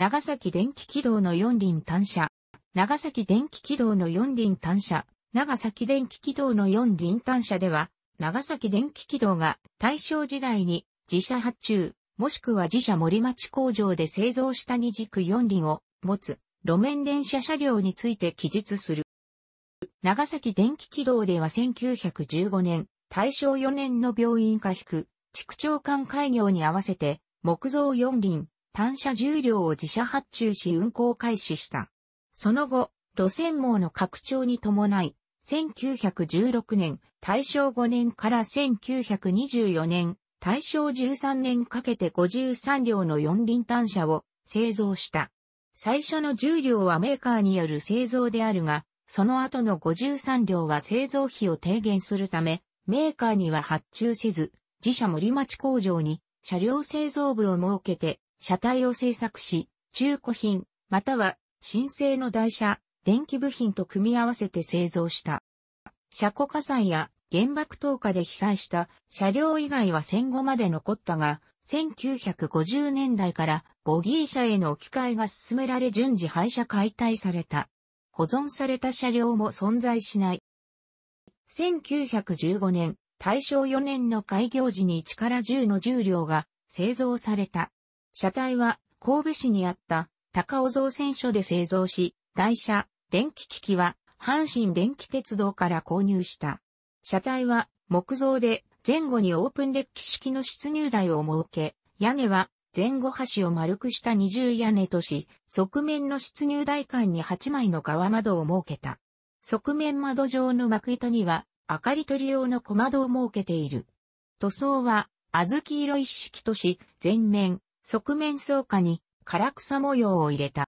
長崎電気軌道の四輪単車。長崎電気軌道の四輪単車。長崎電気軌道の四輪単車では、長崎電気軌道が大正時代に自社発注、もしくは自社森町工場で製造した二軸四輪を持つ路面電車車両について記述する。長崎電気軌道では1915年、大正4年の病院化引く、区長官開業に合わせて、木造四輪、単車重量を自社発注し運行開始した。その後、路線網の拡張に伴い、1916年、大正5年から1924年、大正13年かけて53両の四輪単車を製造した。最初の10両はメーカーによる製造であるが、その後の53両は製造費を低減するため、メーカーには発注せず、自社森町工場に車両製造部を設けて車体を製作し、中古品、または新製の台車、電気部品と組み合わせて製造した。車庫火災や原爆投下で被災した車両以外は戦後まで残ったが、1950年代からボギー車への置き換えが進められ順次廃車解体された。保存された車両も存在しない。1915年、大正4年の開業時に1から10の重量が製造された。車体は神戸市にあった高尾造船所で製造し、台車、電気機器は阪神電気鉄道から購入した。車体は木造で前後にオープンデッキ式の出入台を設け、屋根は前後端を丸くした二重屋根とし、側面の出入台間に8枚の側窓を設けた。側面窓状の幕板には明かり取り用の小窓を設けている。塗装は小豆色一式とし、全面、側面草下に唐草模様を入れた。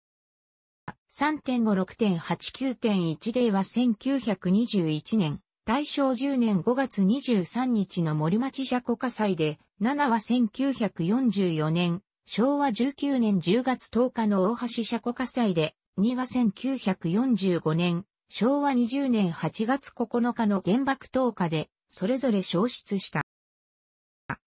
3.56.89.10は1921年、大正10年5月23日の森町車庫火災で、7は1944年、昭和19年10月10日の大橋車庫火災で、2は1945年、昭和20年8月9日の原爆投下で、それぞれ消失した。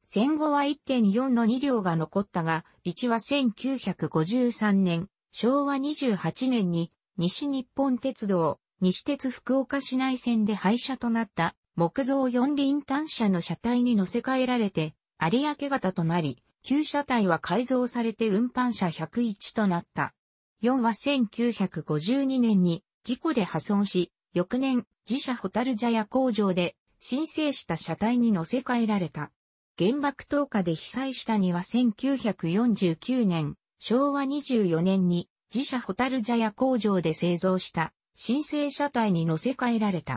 戦後は1.4の2両が残ったが、1は1953年、昭和28年に、西日本鉄道、西鉄福岡市内線で廃車となった木造四輪単車の車体に乗せ替えられて、有明型となり、旧車体は改造されて運搬車101となった。4は1952年に事故で破損し、翌年、自社ホタルジャヤ工場で申請した車体に乗せ替えられた。原爆投下で被災したには1949年、昭和24年に自社ホタルジャヤ工場で製造した新生車体に乗せ替えられた。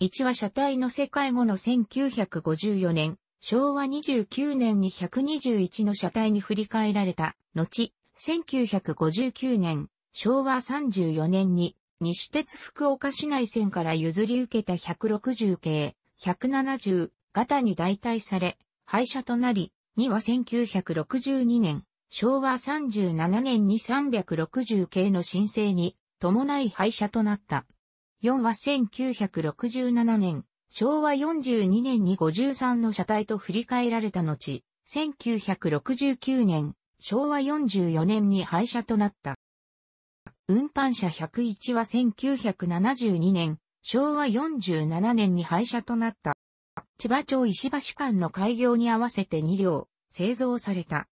1は車体乗せ替え後の1954年、昭和29年に121の車体に振り替えられた。後、1959年、昭和34年に西鉄福岡市内線から譲り受けた160系、170型に代替され、廃車となり、2は1962年、昭和37年に360系の申請に伴い廃車となった。4は1967年、昭和42年に53の車体と振り替えられた後、1969年、昭和44年に廃車となった。運搬車101は1972年、昭和47年に廃車となった。千葉町石橋間の開業に合わせて2両、製造された。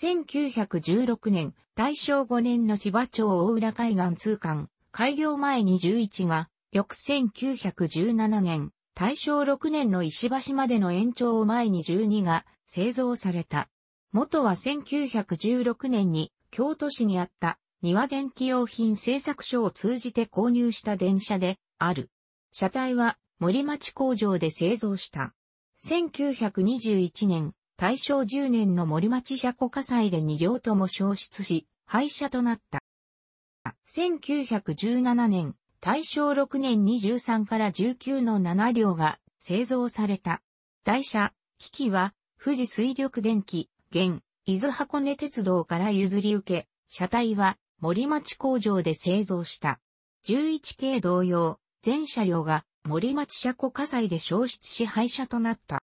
1916年、大正5年の千葉町大浦海岸通貫、開業前に11が、翌1917年、大正6年の石橋までの延長を前に12が製造された。元は1916年に京都市にあった庭電気用品製作所を通じて購入した電車である。車体は森町工場で製造した。1921年、大正10年の森町車庫火災で2両とも消失し、廃車となった。1917年、大正6年23から19の7両が製造された。台車、機器は、富士水力電機、現、伊豆箱根鉄道から譲り受け、車体は森町工場で製造した。11系同様、全車両が森町車庫火災で消失し廃車となった。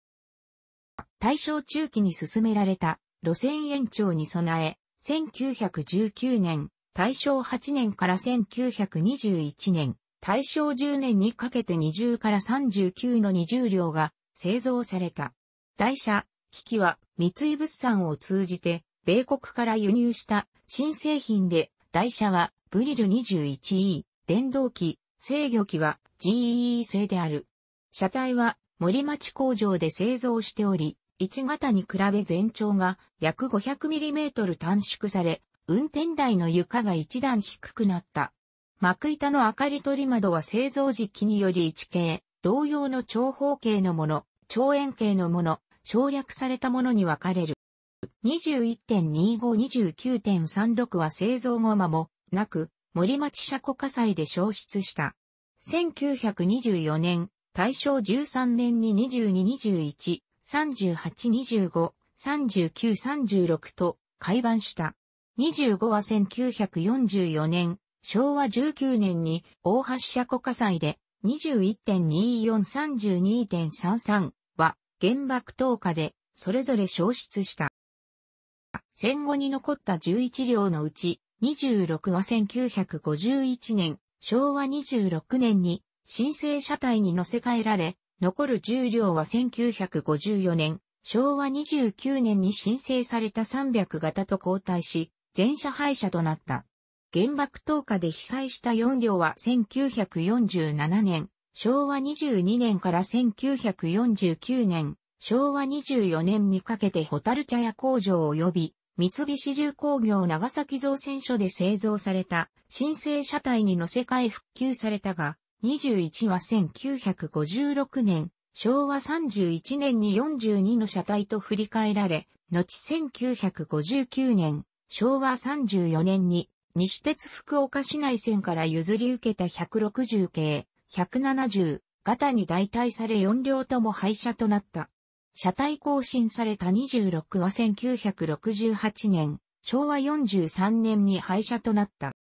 大正中期に進められた路線延長に備え、1919年、大正8年から1921年、大正10年にかけて20から39の20両が製造された。台車、機器は三井物産を通じて米国から輸入した新製品で台車はブリル 21E、電動機、制御機は GE 製である。車体は森町工場で製造しており、1型に比べ全長が約 500mm 短縮され、運転台の床が一段低くなった。幕板の明かり取り窓は製造時期により1形、同様の長方形のもの、長円形のもの、省略されたものに分かれる。21.25、29.36は製造後間もなく、森町車庫火災で消失した。1924年、大正13年に2221、3825、3936と改版した。25は1944年、昭和19年に大橋車庫火災で21.2432.33は原爆投下でそれぞれ消失した。戦後に残った11両のうち26は1951年、昭和26年に新生車体に乗せ替えられ、残る重量は1954年、昭和29年に申請された300型と交代し、全車廃車となった。原爆投下で被災した4両は1947年、昭和22年から1949年、昭和24年にかけてホタル茶屋工場及び三菱重工業長崎造船所で製造された新生車体に乗せ替え復旧されたが、21は1956年、昭和31年に42の車体と振り替えられ、後1959年、昭和34年に西鉄福岡市内線から譲り受けた160系、170、型に代替され4両とも廃車となった。車体更新された26は1968年、昭和43年に廃車となった。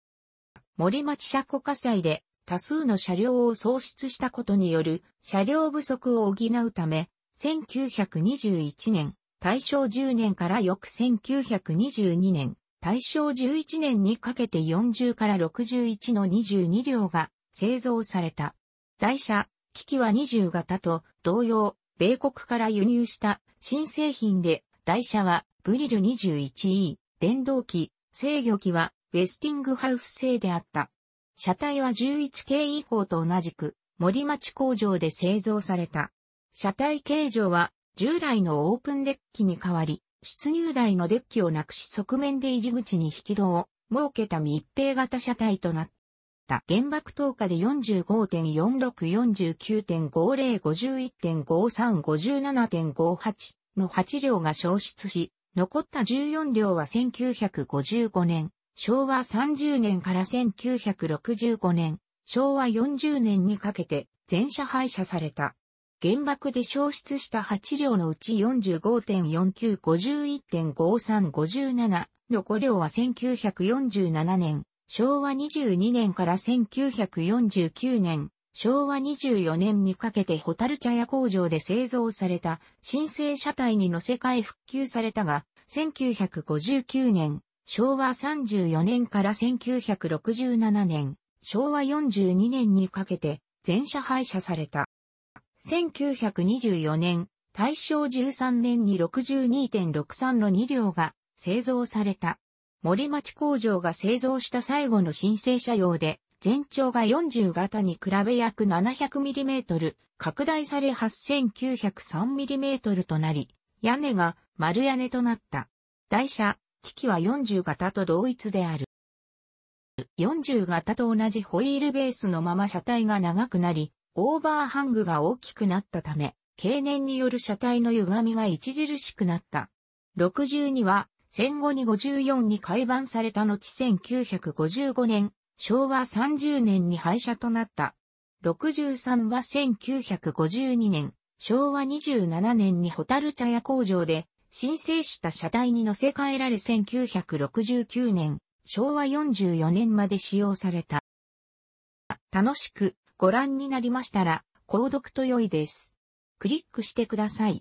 森町車庫火災で多数の車両を喪失したことによる車両不足を補うため、1921年、大正10年から翌1922年、大正11年にかけて40から61の22両が製造された。台車、機器は20型と同様、米国から輸入した新製品で、台車はブリル 21E、電動機、制御機はウェスティングハウス製であった。車体は 11K 以降と同じく森町工場で製造された。車体形状は従来のオープンデッキに変わり、出入台のデッキをなくし側面で入り口に引き戸を設けた密閉型車体となった。。原爆投下で45.4649.5051.5357.58の8両が消失し、残った14両は1955年、昭和30年から1965年、昭和40年にかけて全車廃車された。原爆で消失した8両のうち45.4951.5357、残両は1947年、昭和22年から1949年、昭和24年にかけてホタル茶屋工場で製造された新生車体に乗せ替え復旧されたが、1959年、昭和34年から1967年、昭和42年にかけて全車廃車された。1924年、大正13年に62.63の2両が製造された。森町工場が製造した最後の申請車用で、全長が40型に比べ約 700mm、拡大され 8903mm となり、屋根が丸屋根となった。台車、機器は40型と同一である。40型と同じホイールベースのまま車体が長くなり、オーバーハングが大きくなったため、経年による車体の歪みが著しくなった。62は戦後に54に改版された後1955年、昭和30年に廃車となった。63は1952年、昭和27年にホタル茶屋工場で、申請した車体に乗せ替えられ1969年、昭和44年まで使用された。楽しくご覧になりましたら、購読と良いです。クリックしてください。